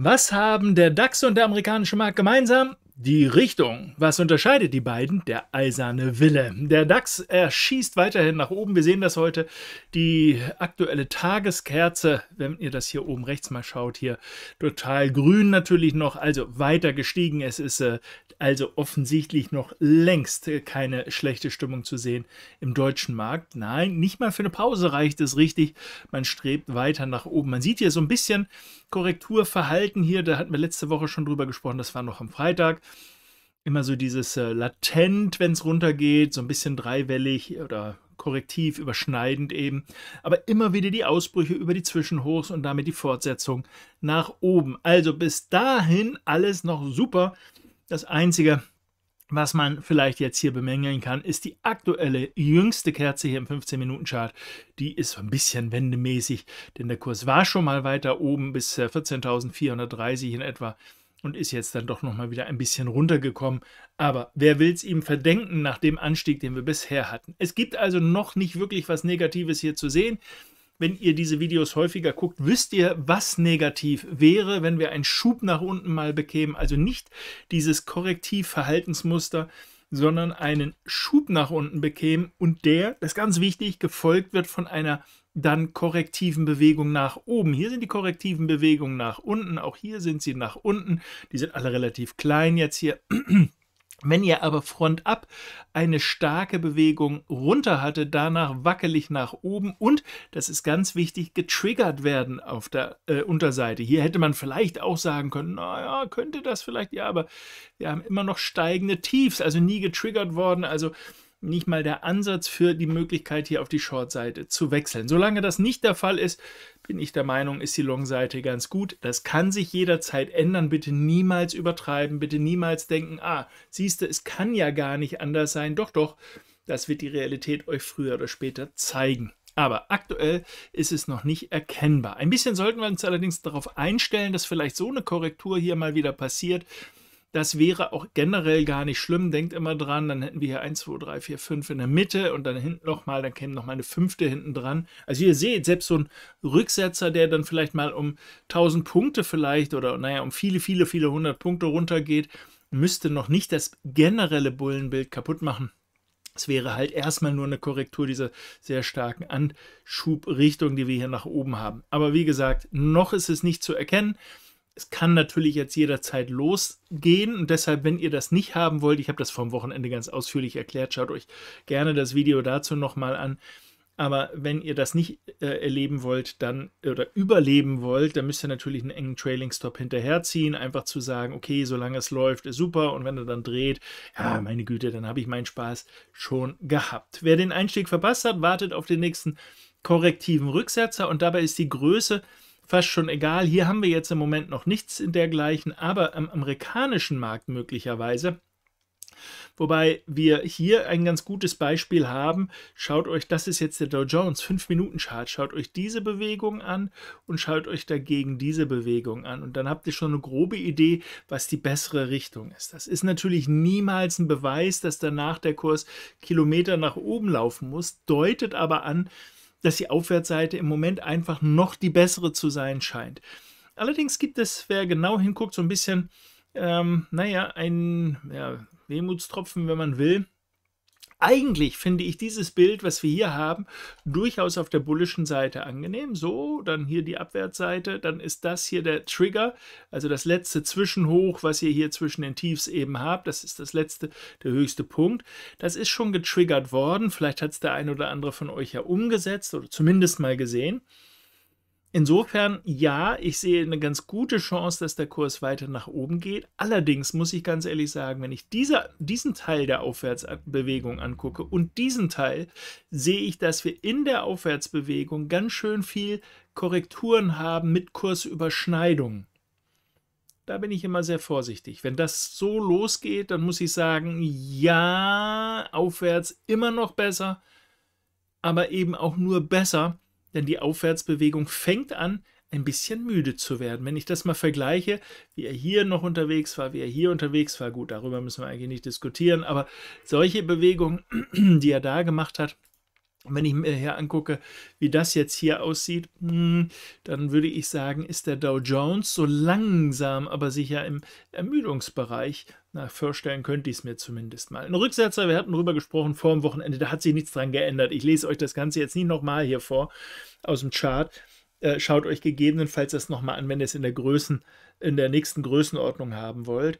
Was haben der DAX und der amerikanische Markt gemeinsam? Die Richtung. Was unterscheidet die beiden? Der eiserne Wille. Der DAX erschießt weiterhin nach oben. Wir sehen das heute. Die aktuelle Tageskerze, wenn ihr das hier oben rechts mal schaut, hier total grün natürlich noch, also weiter gestiegen. Es ist äh, also offensichtlich noch längst keine schlechte Stimmung zu sehen im deutschen Markt. Nein, nicht mal für eine Pause reicht es richtig. Man strebt weiter nach oben. Man sieht hier so ein bisschen Korrekturverhalten hier. Da hatten wir letzte Woche schon drüber gesprochen. Das war noch am Freitag immer so dieses äh, latent, wenn es runtergeht, so ein bisschen dreiwellig oder korrektiv, überschneidend eben, aber immer wieder die Ausbrüche über die Zwischenhochs und damit die Fortsetzung nach oben. Also bis dahin alles noch super. Das Einzige, was man vielleicht jetzt hier bemängeln kann, ist die aktuelle jüngste Kerze hier im 15-Minuten-Chart. Die ist so ein bisschen wendemäßig, denn der Kurs war schon mal weiter oben bis 14.430 äh, in etwa und ist jetzt dann doch nochmal wieder ein bisschen runtergekommen. Aber wer will es ihm verdenken nach dem Anstieg, den wir bisher hatten? Es gibt also noch nicht wirklich was Negatives hier zu sehen wenn ihr diese Videos häufiger guckt, wisst ihr, was negativ wäre, wenn wir einen Schub nach unten mal bekämen. Also nicht dieses Korrektivverhaltensmuster, sondern einen Schub nach unten bekämen und der, das ist ganz wichtig, gefolgt wird von einer dann korrektiven Bewegung nach oben. Hier sind die korrektiven Bewegungen nach unten, auch hier sind sie nach unten. Die sind alle relativ klein jetzt hier. Wenn ihr aber frontab eine starke Bewegung runter hatte, danach wackelig nach oben und, das ist ganz wichtig, getriggert werden auf der äh, Unterseite. Hier hätte man vielleicht auch sagen können, naja, könnte das vielleicht, ja, aber wir haben immer noch steigende Tiefs, also nie getriggert worden. Also nicht mal der Ansatz für die Möglichkeit, hier auf die Short-Seite zu wechseln. Solange das nicht der Fall ist, bin ich der Meinung, ist die Long-Seite ganz gut. Das kann sich jederzeit ändern. Bitte niemals übertreiben, bitte niemals denken, ah, siehst du, es kann ja gar nicht anders sein. Doch, doch, das wird die Realität euch früher oder später zeigen. Aber aktuell ist es noch nicht erkennbar. Ein bisschen sollten wir uns allerdings darauf einstellen, dass vielleicht so eine Korrektur hier mal wieder passiert, das wäre auch generell gar nicht schlimm. Denkt immer dran, dann hätten wir hier 1, 2, 3, 4, 5 in der Mitte und dann hinten nochmal, dann käme nochmal eine fünfte hinten dran. Also ihr seht, selbst so ein Rücksetzer, der dann vielleicht mal um 1000 Punkte vielleicht oder naja, um viele, viele, viele hundert Punkte runtergeht, müsste noch nicht das generelle Bullenbild kaputt machen. Es wäre halt erstmal nur eine Korrektur dieser sehr starken Anschubrichtung, die wir hier nach oben haben. Aber wie gesagt, noch ist es nicht zu erkennen. Es kann natürlich jetzt jederzeit losgehen und deshalb, wenn ihr das nicht haben wollt, ich habe das vom Wochenende ganz ausführlich erklärt, schaut euch gerne das Video dazu nochmal an. Aber wenn ihr das nicht äh, erleben wollt, dann oder überleben wollt, dann müsst ihr natürlich einen engen Trailing Stop hinterherziehen, einfach zu sagen, okay, solange es läuft, ist super. Und wenn er dann dreht, ja, meine Güte, dann habe ich meinen Spaß schon gehabt. Wer den Einstieg verpasst hat, wartet auf den nächsten korrektiven Rücksetzer und dabei ist die Größe fast schon egal. Hier haben wir jetzt im Moment noch nichts in dergleichen, aber am amerikanischen Markt möglicherweise. Wobei wir hier ein ganz gutes Beispiel haben. Schaut euch, das ist jetzt der Dow Jones 5-Minuten-Chart. Schaut euch diese Bewegung an und schaut euch dagegen diese Bewegung an. Und dann habt ihr schon eine grobe Idee, was die bessere Richtung ist. Das ist natürlich niemals ein Beweis, dass danach der Kurs Kilometer nach oben laufen muss, deutet aber an, dass die Aufwärtsseite im Moment einfach noch die bessere zu sein scheint. Allerdings gibt es, wer genau hinguckt, so ein bisschen, ähm, naja, einen ja, Wehmutstropfen, wenn man will. Eigentlich finde ich dieses Bild, was wir hier haben, durchaus auf der bullischen Seite angenehm. So, dann hier die Abwärtsseite, dann ist das hier der Trigger, also das letzte Zwischenhoch, was ihr hier zwischen den Tiefs eben habt. Das ist das letzte, der höchste Punkt. Das ist schon getriggert worden. Vielleicht hat es der ein oder andere von euch ja umgesetzt oder zumindest mal gesehen. Insofern, ja, ich sehe eine ganz gute Chance, dass der Kurs weiter nach oben geht. Allerdings muss ich ganz ehrlich sagen, wenn ich dieser, diesen Teil der Aufwärtsbewegung angucke und diesen Teil, sehe ich, dass wir in der Aufwärtsbewegung ganz schön viel Korrekturen haben mit Kursüberschneidungen. Da bin ich immer sehr vorsichtig. Wenn das so losgeht, dann muss ich sagen, ja, aufwärts immer noch besser, aber eben auch nur besser denn die Aufwärtsbewegung fängt an, ein bisschen müde zu werden. Wenn ich das mal vergleiche, wie er hier noch unterwegs war, wie er hier unterwegs war, gut, darüber müssen wir eigentlich nicht diskutieren, aber solche Bewegungen, die er da gemacht hat, wenn ich mir hier angucke, wie das jetzt hier aussieht, hm, dann würde ich sagen, ist der Dow Jones so langsam, aber sicher im Ermüdungsbereich. Na, vorstellen könnte ich es mir zumindest mal. Ein Rücksetzer, wir hatten darüber gesprochen vor dem Wochenende, da hat sich nichts dran geändert. Ich lese euch das Ganze jetzt nicht nochmal hier vor aus dem Chart. Äh, schaut euch gegebenenfalls das nochmal an, wenn ihr es in der Größen, in der nächsten Größenordnung haben wollt.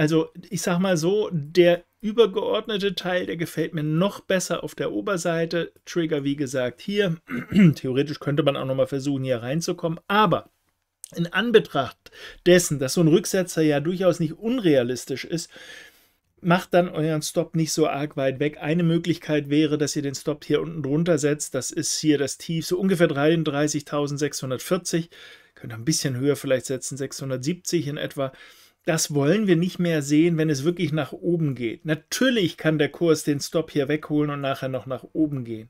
Also ich sag mal so, der übergeordnete Teil, der gefällt mir noch besser auf der Oberseite. Trigger, wie gesagt, hier. Theoretisch könnte man auch nochmal versuchen, hier reinzukommen. Aber in Anbetracht dessen, dass so ein Rücksetzer ja durchaus nicht unrealistisch ist, macht dann euren Stop nicht so arg weit weg. Eine Möglichkeit wäre, dass ihr den Stop hier unten drunter setzt. Das ist hier das Tief, so ungefähr 33.640. Könnt ihr ein bisschen höher vielleicht setzen, 670 in etwa das wollen wir nicht mehr sehen, wenn es wirklich nach oben geht. Natürlich kann der Kurs den Stop hier wegholen und nachher noch nach oben gehen.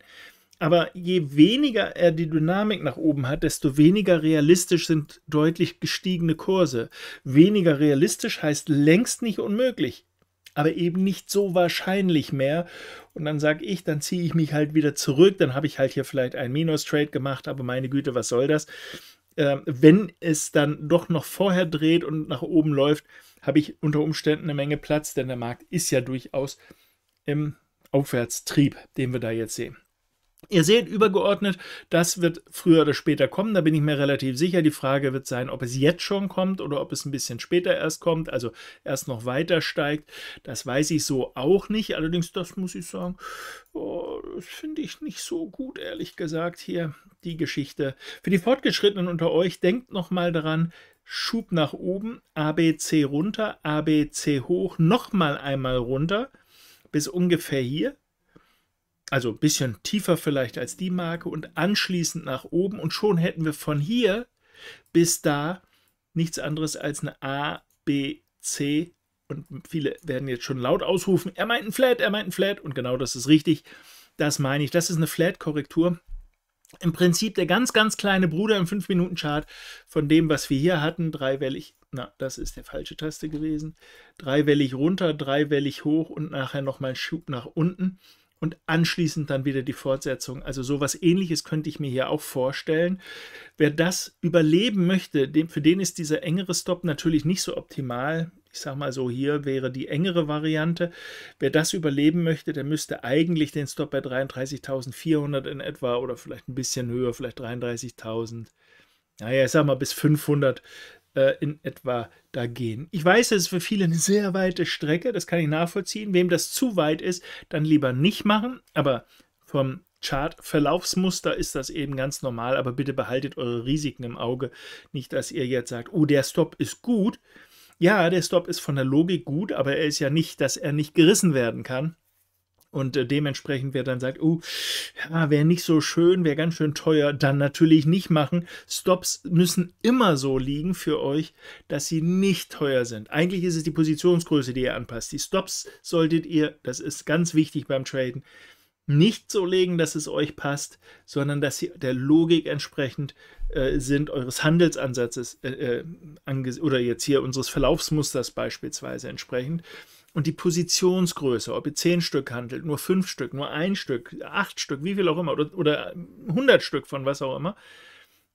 Aber je weniger er die Dynamik nach oben hat, desto weniger realistisch sind deutlich gestiegene Kurse. Weniger realistisch heißt längst nicht unmöglich, aber eben nicht so wahrscheinlich mehr. Und dann sage ich, dann ziehe ich mich halt wieder zurück, dann habe ich halt hier vielleicht einen Minus-Trade gemacht, aber meine Güte, was soll das? äh, wenn es dann doch noch vorher dreht und nach oben läuft, habe ich unter Umständen eine Menge Platz, denn der Markt ist ja durchaus im Aufwärtstrieb, den wir da jetzt sehen. Ihr seht übergeordnet, das wird früher oder später kommen, da bin ich mir relativ sicher. Die Frage wird sein, ob es jetzt schon kommt oder ob es ein bisschen später erst kommt, also erst noch weiter steigt. Das weiß ich so auch nicht. Allerdings, das muss ich sagen, oh, das finde ich nicht so gut, ehrlich gesagt, hier die Geschichte. Für die Fortgeschrittenen unter euch, denkt nochmal daran, Schub nach oben, ABC runter, ABC hoch, nochmal einmal runter bis ungefähr hier also ein bisschen tiefer vielleicht als die Marke und anschließend nach oben und schon hätten wir von hier bis da nichts anderes als eine A, B, C und viele werden jetzt schon laut ausrufen, er meint ein Flat, er meint ein Flat und genau das ist richtig. Das meine ich, das ist eine Flat-Korrektur. Im Prinzip der ganz, ganz kleine Bruder im 5-Minuten-Chart von dem, was wir hier hatten, dreiwellig, na, das ist der falsche Taste gewesen, dreiwellig runter, dreiwellig hoch und nachher nochmal ein Schub nach unten und anschließend dann wieder die Fortsetzung. Also sowas ähnliches könnte ich mir hier auch vorstellen. Wer das überleben möchte, dem, für den ist dieser engere Stop natürlich nicht so optimal. Ich sage mal so, hier wäre die engere Variante. Wer das überleben möchte, der müsste eigentlich den Stop bei 33.400 in etwa oder vielleicht ein bisschen höher, vielleicht 33.000 naja, ich sag mal, bis 500 äh, in etwa da gehen. Ich weiß, es ist für viele eine sehr weite Strecke, das kann ich nachvollziehen. Wem das zu weit ist, dann lieber nicht machen, aber vom Chart-Verlaufsmuster ist das eben ganz normal, aber bitte behaltet eure Risiken im Auge. Nicht, dass ihr jetzt sagt, oh, der Stop ist gut. Ja, der Stop ist von der Logik gut, aber er ist ja nicht, dass er nicht gerissen werden kann. Und äh, dementsprechend, wer dann sagt, oh, ja, wäre nicht so schön, wäre ganz schön teuer, dann natürlich nicht machen. Stops müssen immer so liegen für euch, dass sie nicht teuer sind. Eigentlich ist es die Positionsgröße, die ihr anpasst. Die Stops solltet ihr, das ist ganz wichtig beim Traden, nicht so legen, dass es euch passt, sondern dass sie der Logik entsprechend äh, sind, eures Handelsansatzes äh, äh oder jetzt hier unseres Verlaufsmusters beispielsweise entsprechend und die Positionsgröße, ob ihr zehn Stück handelt, nur fünf Stück, nur ein Stück, acht Stück, wie viel auch immer, oder, oder 100 Stück von was auch immer,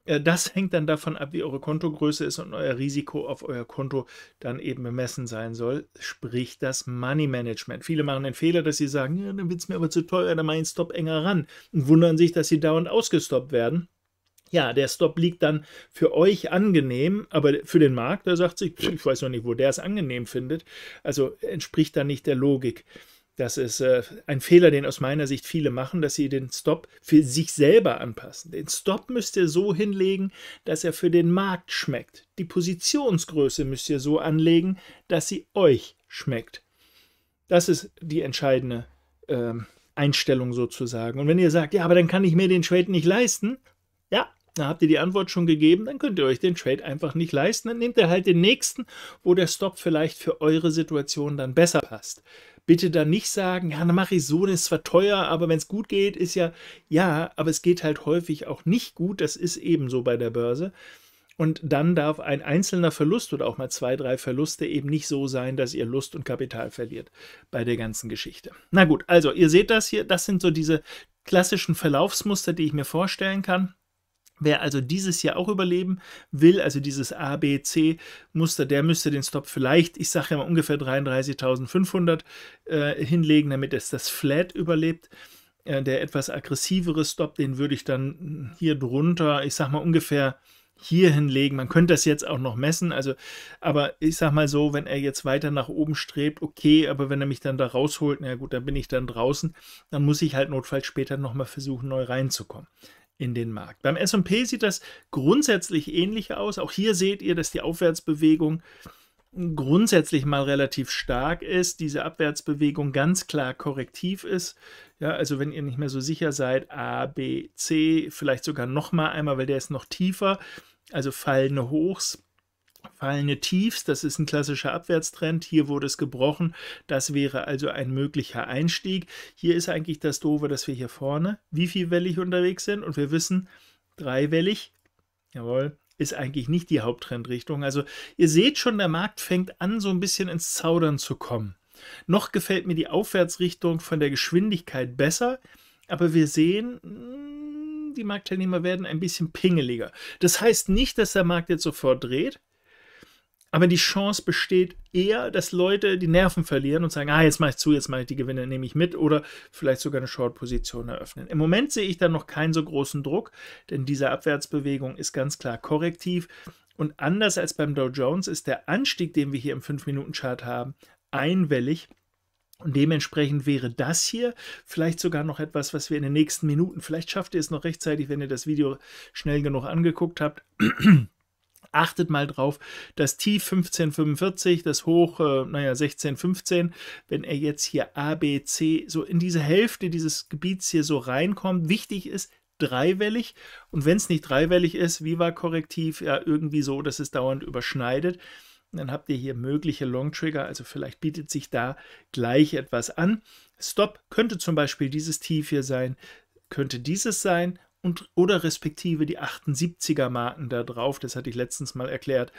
äh, das hängt dann davon ab, wie eure Kontogröße ist und euer Risiko auf euer Konto dann eben bemessen sein soll, sprich das Money Management. Viele machen den Fehler, dass sie sagen, ja, dann wird es mir aber zu teuer, dann mache ich einen Stop enger ran und wundern sich, dass sie dauernd ausgestoppt werden ja, der Stop liegt dann für euch angenehm, aber für den Markt, der sagt sich, ich weiß noch nicht, wo der es angenehm findet. Also entspricht da nicht der Logik. Das ist äh, ein Fehler, den aus meiner Sicht viele machen, dass sie den Stop für sich selber anpassen. Den Stop müsst ihr so hinlegen, dass er für den Markt schmeckt. Die Positionsgröße müsst ihr so anlegen, dass sie euch schmeckt. Das ist die entscheidende ähm, Einstellung sozusagen. Und wenn ihr sagt, ja, aber dann kann ich mir den Trade nicht leisten, na, habt ihr die Antwort schon gegeben, dann könnt ihr euch den Trade einfach nicht leisten. Dann nehmt ihr halt den nächsten, wo der Stop vielleicht für eure Situation dann besser passt. Bitte dann nicht sagen, ja, dann mache ich so, das ist zwar teuer, aber wenn es gut geht, ist ja, ja, aber es geht halt häufig auch nicht gut. Das ist eben so bei der Börse. Und dann darf ein einzelner Verlust oder auch mal zwei, drei Verluste eben nicht so sein, dass ihr Lust und Kapital verliert bei der ganzen Geschichte. Na gut, also ihr seht das hier, das sind so diese klassischen Verlaufsmuster, die ich mir vorstellen kann. Wer also dieses Jahr auch überleben will, also dieses ABC-Muster, der müsste den Stop vielleicht, ich sage ja mal ungefähr 33.500 äh, hinlegen, damit es das Flat überlebt. Äh, der etwas aggressivere Stop, den würde ich dann hier drunter, ich sage mal ungefähr hier hinlegen. Man könnte das jetzt auch noch messen, also, aber ich sage mal so, wenn er jetzt weiter nach oben strebt, okay, aber wenn er mich dann da rausholt, na gut, dann bin ich dann draußen, dann muss ich halt notfalls später nochmal versuchen, neu reinzukommen in den Markt. Beim SP sieht das grundsätzlich ähnlich aus. Auch hier seht ihr, dass die Aufwärtsbewegung grundsätzlich mal relativ stark ist, diese Abwärtsbewegung ganz klar korrektiv ist. Ja, also wenn ihr nicht mehr so sicher seid, A, B, C, vielleicht sogar noch mal einmal, weil der ist noch tiefer, also fallende Hochs abgefallene Tiefs. Das ist ein klassischer Abwärtstrend. Hier wurde es gebrochen. Das wäre also ein möglicher Einstieg. Hier ist eigentlich das Doofe, dass wir hier vorne wie viel wellig unterwegs sind. Und wir wissen, dreiwellig, jawohl, ist eigentlich nicht die Haupttrendrichtung. Also ihr seht schon, der Markt fängt an, so ein bisschen ins Zaudern zu kommen. Noch gefällt mir die Aufwärtsrichtung von der Geschwindigkeit besser, aber wir sehen, hm, die Marktteilnehmer werden ein bisschen pingeliger. Das heißt nicht, dass der Markt jetzt sofort dreht, aber die Chance besteht eher, dass Leute die Nerven verlieren und sagen, ah, jetzt mache ich zu, jetzt mache ich die Gewinne, nehme ich mit oder vielleicht sogar eine Short-Position eröffnen. Im Moment sehe ich da noch keinen so großen Druck, denn diese Abwärtsbewegung ist ganz klar korrektiv. Und anders als beim Dow Jones ist der Anstieg, den wir hier im 5-Minuten-Chart haben, einwellig. Und dementsprechend wäre das hier vielleicht sogar noch etwas, was wir in den nächsten Minuten, vielleicht schafft ihr es noch rechtzeitig, wenn ihr das Video schnell genug angeguckt habt, achtet mal drauf, das Tief 1545, das Hoch, äh, naja, 1615, wenn er jetzt hier A, B, C, so in diese Hälfte dieses Gebiets hier so reinkommt, wichtig ist, dreiwellig. Und wenn es nicht dreiwellig ist, wie war korrektiv, ja, irgendwie so, dass es dauernd überschneidet. Dann habt ihr hier mögliche Long Trigger, also vielleicht bietet sich da gleich etwas an. Stop könnte zum Beispiel dieses Tief hier sein, könnte dieses sein und, oder respektive die 78er Marken da drauf. Das hatte ich letztens mal erklärt.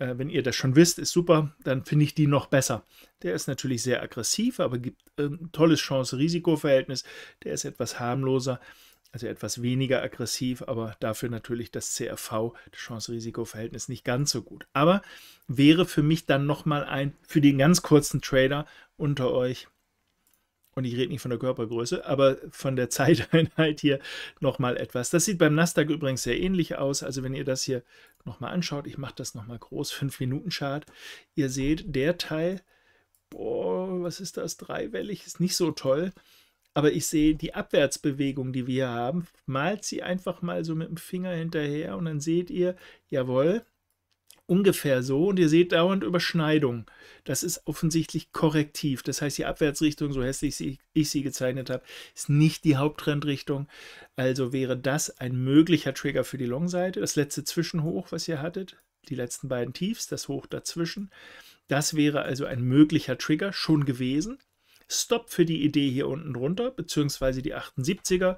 Äh, wenn ihr das schon wisst, ist super, dann finde ich die noch besser. Der ist natürlich sehr aggressiv, aber gibt äh, ein tolles Chance-Risiko-Verhältnis. Der ist etwas harmloser, also etwas weniger aggressiv, aber dafür natürlich das CRV, das Chance-Risiko-Verhältnis, nicht ganz so gut. Aber wäre für mich dann nochmal ein, für den ganz kurzen Trader unter euch, und ich rede nicht von der Körpergröße, aber von der Zeiteinheit hier nochmal etwas. Das sieht beim Nasdaq übrigens sehr ähnlich aus. Also wenn ihr das hier nochmal anschaut, ich mache das nochmal groß, 5-Minuten-Chart. Ihr seht, der Teil, boah, was ist das, dreiwellig, ist nicht so toll. Aber ich sehe die Abwärtsbewegung, die wir haben, malt sie einfach mal so mit dem Finger hinterher und dann seht ihr, jawohl, ungefähr so und ihr seht dauernd Überschneidung. Das ist offensichtlich korrektiv. Das heißt, die Abwärtsrichtung, so hässlich ich sie gezeichnet habe, ist nicht die Haupttrendrichtung. Also wäre das ein möglicher Trigger für die Long-Seite. Das letzte Zwischenhoch, was ihr hattet, die letzten beiden Tiefs, das Hoch dazwischen. Das wäre also ein möglicher Trigger schon gewesen. Stop für die Idee hier unten drunter, beziehungsweise die 78er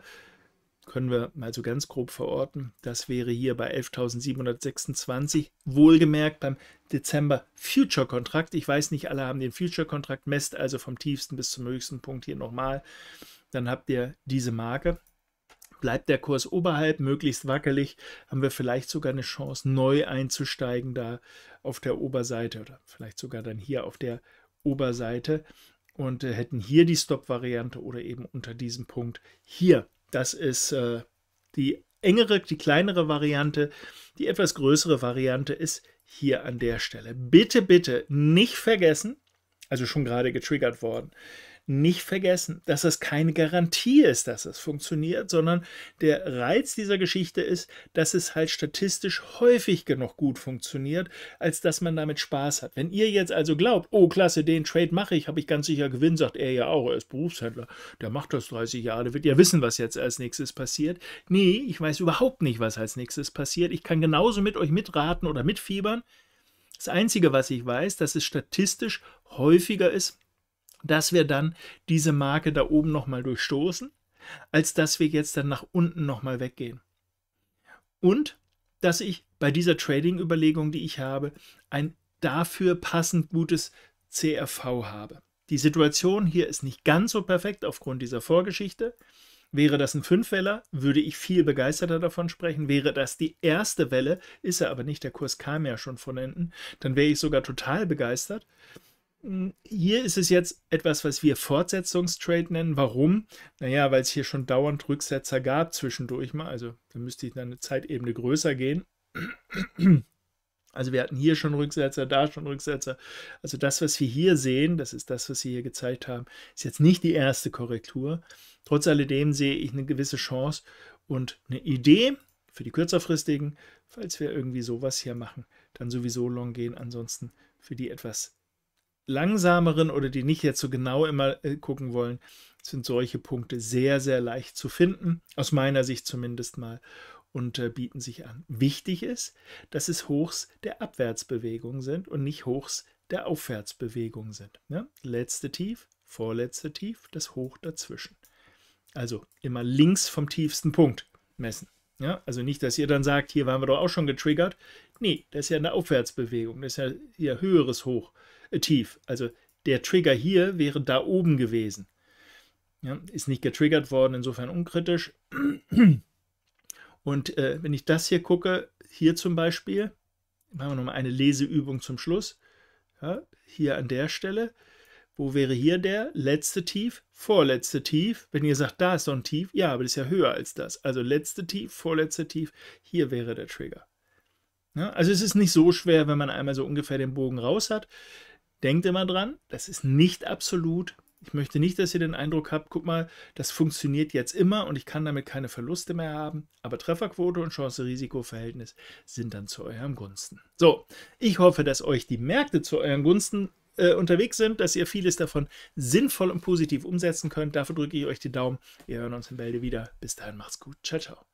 können wir mal so ganz grob verorten. Das wäre hier bei 11.726, wohlgemerkt beim Dezember Future-Kontrakt. Ich weiß nicht, alle haben den Future-Kontrakt, messt also vom tiefsten bis zum höchsten Punkt hier nochmal. Dann habt ihr diese Marke. Bleibt der Kurs oberhalb, möglichst wackelig, haben wir vielleicht sogar eine Chance, neu einzusteigen da auf der Oberseite oder vielleicht sogar dann hier auf der Oberseite und äh, hätten hier die Stop-Variante oder eben unter diesem Punkt hier das ist äh, die engere, die kleinere Variante. Die etwas größere Variante ist hier an der Stelle. Bitte, bitte nicht vergessen, also schon gerade getriggert worden, nicht vergessen, dass es keine Garantie ist, dass es funktioniert, sondern der Reiz dieser Geschichte ist, dass es halt statistisch häufig genug gut funktioniert, als dass man damit Spaß hat. Wenn ihr jetzt also glaubt, oh klasse, den Trade mache ich, habe ich ganz sicher Gewinn, sagt er ja auch, er ist Berufshändler, der macht das 30 Jahre, der wird ja wissen, was jetzt als nächstes passiert. Nee, ich weiß überhaupt nicht, was als nächstes passiert. Ich kann genauso mit euch mitraten oder mitfiebern. Das Einzige, was ich weiß, dass es statistisch häufiger ist, dass wir dann diese Marke da oben nochmal durchstoßen, als dass wir jetzt dann nach unten nochmal weggehen. Und dass ich bei dieser Trading-Überlegung, die ich habe, ein dafür passend gutes CRV habe. Die Situation hier ist nicht ganz so perfekt aufgrund dieser Vorgeschichte. Wäre das ein Fünfweller, würde ich viel begeisterter davon sprechen. Wäre das die erste Welle, ist er aber nicht, der Kurs kam ja schon von hinten, dann wäre ich sogar total begeistert. Hm, hier ist es jetzt etwas, was wir Fortsetzungstrade nennen. Warum? Naja, weil es hier schon dauernd Rücksetzer gab zwischendurch mal. Also da müsste ich dann eine Zeitebene größer gehen. Also wir hatten hier schon Rücksetzer, da schon Rücksetzer. Also das, was wir hier sehen, das ist das, was Sie hier gezeigt haben, ist jetzt nicht die erste Korrektur. Trotz alledem sehe ich eine gewisse Chance und eine Idee für die kürzerfristigen, falls wir irgendwie sowas hier machen, dann sowieso long gehen. Ansonsten für die etwas langsameren oder die nicht jetzt so genau immer äh, gucken wollen, sind solche Punkte sehr, sehr leicht zu finden, aus meiner Sicht zumindest mal, und äh, bieten sich an. Wichtig ist, dass es Hochs der Abwärtsbewegung sind und nicht Hochs der Aufwärtsbewegung sind. Ne? Letzte Tief, vorletzte Tief, das Hoch dazwischen. Also immer links vom tiefsten Punkt messen. Ja, also nicht, dass ihr dann sagt, hier waren wir doch auch schon getriggert. Nee, das ist ja eine Aufwärtsbewegung, das ist ja ihr höheres Hoch tief. Also der Trigger hier wäre da oben gewesen. Ja, ist nicht getriggert worden, insofern unkritisch. Und äh, wenn ich das hier gucke, hier zum Beispiel, machen wir nochmal eine Leseübung zum Schluss. Ja, hier an der Stelle. Wo wäre hier der letzte Tief, vorletzte Tief? Wenn ihr sagt, da ist so ein Tief, ja, aber das ist ja höher als das. Also letzte Tief, vorletzte Tief, hier wäre der Trigger. Ja, also es ist nicht so schwer, wenn man einmal so ungefähr den Bogen raus hat. Denkt immer dran, das ist nicht absolut. Ich möchte nicht, dass ihr den Eindruck habt, guck mal, das funktioniert jetzt immer und ich kann damit keine Verluste mehr haben. Aber Trefferquote und Chance-Risiko-Verhältnis sind dann zu eurem Gunsten. So, ich hoffe, dass euch die Märkte zu euren Gunsten äh, unterwegs sind, dass ihr vieles davon sinnvoll und positiv umsetzen könnt. Dafür drücke ich euch die Daumen. Wir hören uns in Bälde wieder. Bis dahin macht's gut. Ciao, ciao.